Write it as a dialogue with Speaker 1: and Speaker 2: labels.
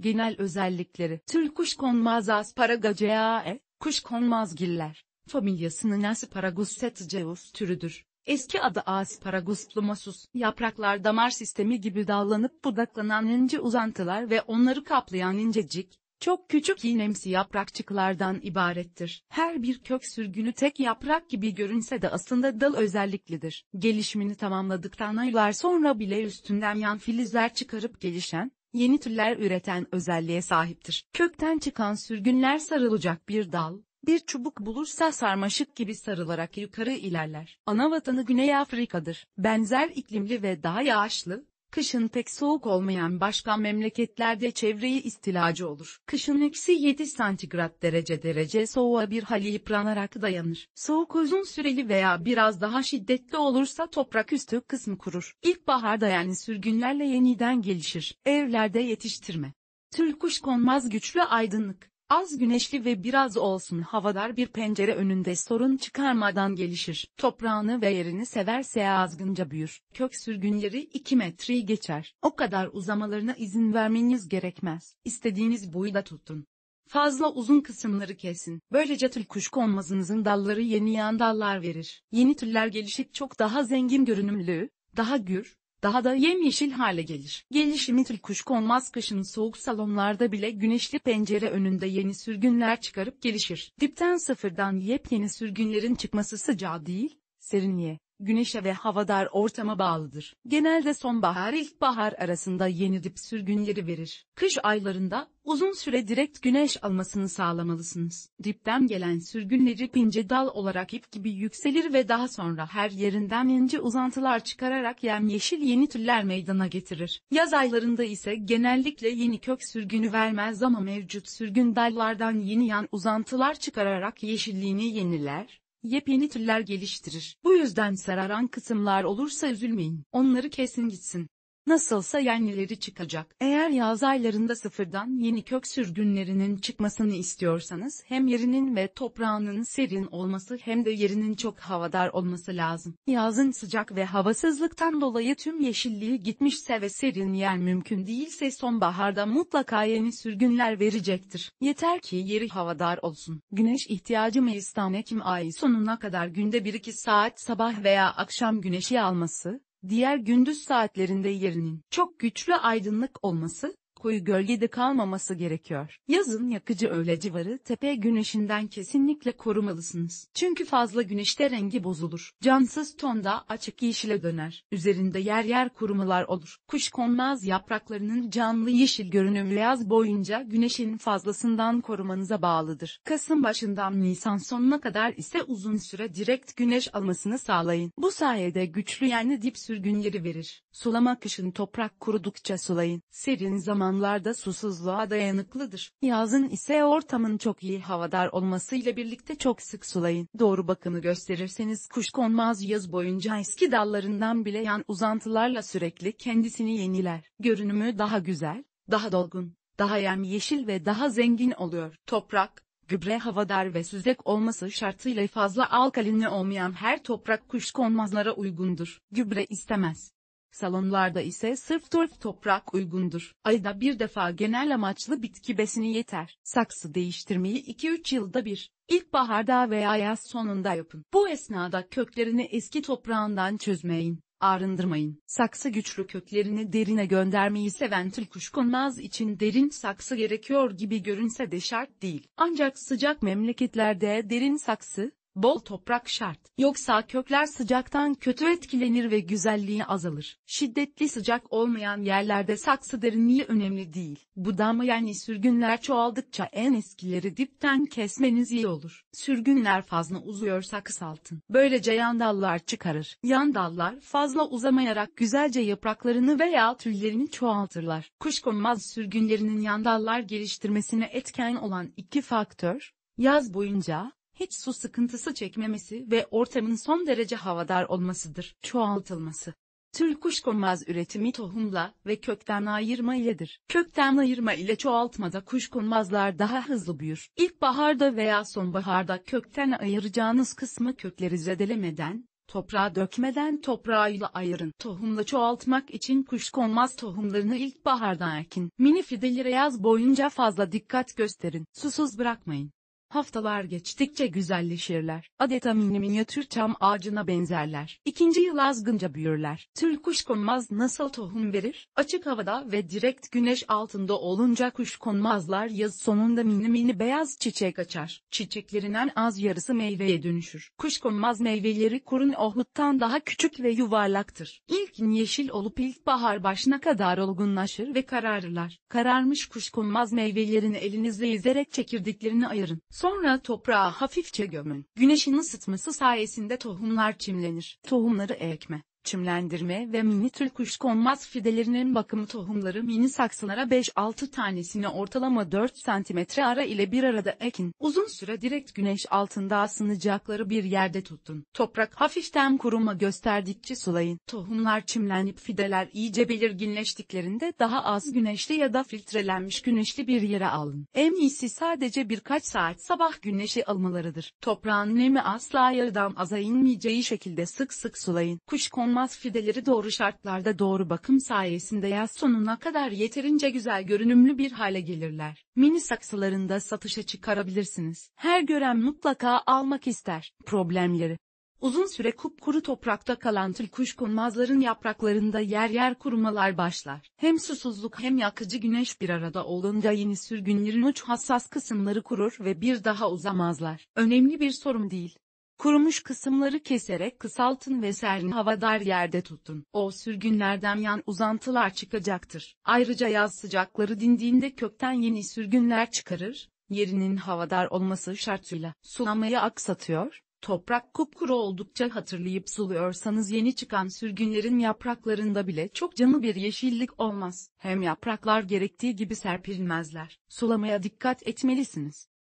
Speaker 1: Genel özellikleri Tür konmaz asparagaceae, kuş kuşkonmazgiller, e, familyasının Asparagus setaceus türüdür. Eski adı Asparagus plumosus. Yapraklar damar sistemi gibi dallanıp budaklanan ince uzantılar ve onları kaplayan incecik, çok küçük iğnemsi yaprakçıklardan ibarettir. Her bir kök sürgünü tek yaprak gibi görünse de aslında dal özelliklidir. Gelişimini tamamladıktan aylar sonra bile üstünden yan filizler çıkarıp gelişen, yeni türler üreten özelliğe sahiptir. Kökten çıkan sürgünler sarılacak bir dal, bir çubuk bulursa sarmaşık gibi sarılarak yukarı ilerler. Ana vatanı Güney Afrika'dır. Benzer iklimli ve daha yağışlı, Kışın pek soğuk olmayan başka memleketlerde çevreyi istilacı olur. Kışın eksi 7 santigrat derece derece soğuğa bir hali yıpranarak dayanır. Soğuk uzun süreli veya biraz daha şiddetli olursa toprak üstü kısmı kurur. İlkbaharda yani sürgünlerle yeniden gelişir. Evlerde yetiştirme. Tül kuş konmaz güçlü aydınlık. Az güneşli ve biraz olsun havadar bir pencere önünde sorun çıkarmadan gelişir. Toprağını ve yerini severse azgınca büyür. Kök sürgünleri 2 metreyi geçer. O kadar uzamalarına izin vermeniz gerekmez. İstediğiniz boyu tutun. Fazla uzun kısımları kesin. Böylece tül kuşkonmazınızın dalları yeni yan dallar verir. Yeni türler gelişip çok daha zengin görünümlü, daha gür, daha da yemyeşil hale gelir. Gelişimi konmaz kışın soğuk salonlarda bile güneşli pencere önünde yeni sürgünler çıkarıp gelişir. Dipten sıfırdan yepyeni sürgünlerin çıkması sıcağı değil, serinliğe, güneşe ve havadar ortama bağlıdır. Genelde sonbahar ilkbahar arasında yeni dip sürgün yeri verir. Kış aylarında uzun süre direkt güneş almasını sağlamalısınız. Dipten gelen sürgünleri ince dal olarak ip gibi yükselir ve daha sonra her yerinden ince uzantılar çıkararak yemyeşil yeni türler meydana getirir. Yaz aylarında ise genellikle yeni kök sürgünü vermez ama mevcut sürgün dallardan yeni yan uzantılar çıkararak yeşilliğini yeniler yepyeni türler geliştirir. Bu yüzden sararan kısımlar olursa üzülmeyin. Onları kesin gitsin. Nasılsa yenileri çıkacak. Eğer yaz aylarında sıfırdan yeni kök sürgünlerinin çıkmasını istiyorsanız hem yerinin ve toprağının serin olması hem de yerinin çok havadar olması lazım. Yazın sıcak ve havasızlıktan dolayı tüm yeşilliği gitmişse ve serin yer mümkün değilse sonbaharda mutlaka yeni sürgünler verecektir. Yeter ki yeri havadar olsun. Güneş ihtiyacı Mayıs'tan Ekim ayı sonuna kadar günde 1-2 saat sabah veya akşam güneşi alması, diğer gündüz saatlerinde yerinin çok güçlü aydınlık olması, koyu gölgede kalmaması gerekiyor. Yazın yakıcı öğle civarı tepe güneşinden kesinlikle korumalısınız. Çünkü fazla güneşte rengi bozulur. Cansız tonda açık yeşile döner. Üzerinde yer yer kurumalar olur. Kuş konmaz yapraklarının canlı yeşil görünümü yaz boyunca güneşin fazlasından korumanıza bağlıdır. Kasım başından Nisan sonuna kadar ise uzun süre direkt güneş almasını sağlayın. Bu sayede güçlü yani dip sürgünleri verir. Sulama kışın toprak kurudukça sulayın. Serin zaman ormanlarda susuzluğa dayanıklıdır. Yazın ise ortamın çok iyi havadar olmasıyla birlikte çok sık sulayın. Doğru bakımı gösterirseniz kuş konmaz yaz boyunca eski dallarından bile yan uzantılarla sürekli kendisini yeniler. Görünümü daha güzel, daha dolgun, daha yemyeşil ve daha zengin oluyor. Toprak, gübre havadar ve süzek olması şartıyla fazla alkalinli olmayan her toprak kuş konmazlara uygundur. Gübre istemez. Salonlarda ise sırf turf toprak uygundur. Ayda bir defa genel amaçlı bitki besini yeter. Saksı değiştirmeyi 2-3 yılda bir, ilkbaharda veya yaz sonunda yapın. Bu esnada köklerini eski toprağından çözmeyin arındırmayın. Saksı güçlü köklerini derine göndermeyi seven kuşkonmaz için derin saksı gerekiyor gibi görünse de şart değil. Ancak sıcak memleketlerde derin saksı, Bol toprak şart. Yoksa kökler sıcaktan kötü etkilenir ve güzelliği azalır. Şiddetli sıcak olmayan yerlerde saksı derinliği önemli değil. Budama yani sürgünler çoğaldıkça en eskileri dipten kesmeniz iyi olur. Sürgünler fazla uzuyorsa kısaltın. Böylece yan dallar çıkarır. Yan dallar fazla uzamayarak güzelce yapraklarını veya tüllerini çoğaltırlar. Kuşkonmaz sürgünlerinin yan dallar geliştirmesine etken olan iki faktör, yaz boyunca, hiç su sıkıntısı çekmemesi ve ortamın son derece havadar olmasıdır. Çoğaltılması Türk Tülkuşkonmaz üretimi tohumla ve kökten ayırma iledir. Kökten ayırma ile çoğaltmada kuşkonmazlar daha hızlı büyür. İlkbaharda veya sonbaharda kökten ayıracağınız kısmı kökleri zedelemeden, toprağa dökmeden toprağıyla ayırın. Tohumla çoğaltmak için kuşkonmaz tohumlarını ilkbaharda ekin. Mini fideleri yaz boyunca fazla dikkat gösterin. Susuz bırakmayın. Haftalar geçtikçe güzelleşirler. Adeta mini minyatür çam ağacına benzerler. İkinci yıl azgınca büyürler. Tül kuş konmaz nasıl tohum verir? Açık havada ve direkt güneş altında olunca kuş konmazlar yaz sonunda mini mini beyaz çiçek açar. Çiçeklerin en az yarısı meyveye dönüşür. Kuş konmaz meyveleri kurun ohuttan daha küçük ve yuvarlaktır. İlk yeşil olup ilkbahar başına kadar olgunlaşır ve kararırlar. Kararmış kuş konmaz meyvelerini elinizle izerek çekirdeklerini ayırın. Sonra Sonra toprağa hafifçe gömün. Güneşin ısıtması sayesinde tohumlar çimlenir. Tohumları ekme çimlendirme ve mini tül konmaz fidelerinin bakımı tohumları mini saksılara 5-6 tanesini ortalama 4 cm ara ile bir arada ekin. Uzun süre direkt güneş altında asınacakları bir yerde tutun. Toprak hafiften kuruma gösterdikçe sulayın. Tohumlar çimlenip fideler iyice belirginleştiklerinde daha az güneşli ya da filtrelenmiş güneşli bir yere alın. En iyisi sadece birkaç saat sabah güneşi almalarıdır. Toprağın nemi asla yarıdan aza inmeyeceği şekilde sık sık sulayın. Kuş Kuşkonmaz Elmas fideleri doğru şartlarda doğru bakım sayesinde yaz sonuna kadar yeterince güzel görünümlü bir hale gelirler. Mini saksılarında satışa çıkarabilirsiniz. Her gören mutlaka almak ister. Problemleri Uzun süre kupkuru toprakta kalan kuşkonmazların yapraklarında yer yer kurumalar başlar. Hem susuzluk hem yakıcı güneş bir arada olunca yeni sürgünlerin uç hassas kısımları kurur ve bir daha uzamazlar. Önemli bir sorun değil. Kurumuş kısımları keserek kısaltın ve serin havadar yerde tutun. O sürgünlerden yan uzantılar çıkacaktır. Ayrıca yaz sıcakları dindiğinde kökten yeni sürgünler çıkarır, yerinin havadar olması şartıyla. Sulamayı aksatıyor, toprak kupkuru oldukça hatırlayıp suluyorsanız yeni çıkan sürgünlerin yapraklarında bile çok canlı bir yeşillik olmaz. Hem yapraklar gerektiği gibi serpilmezler. Sulamaya dikkat etmelisiniz.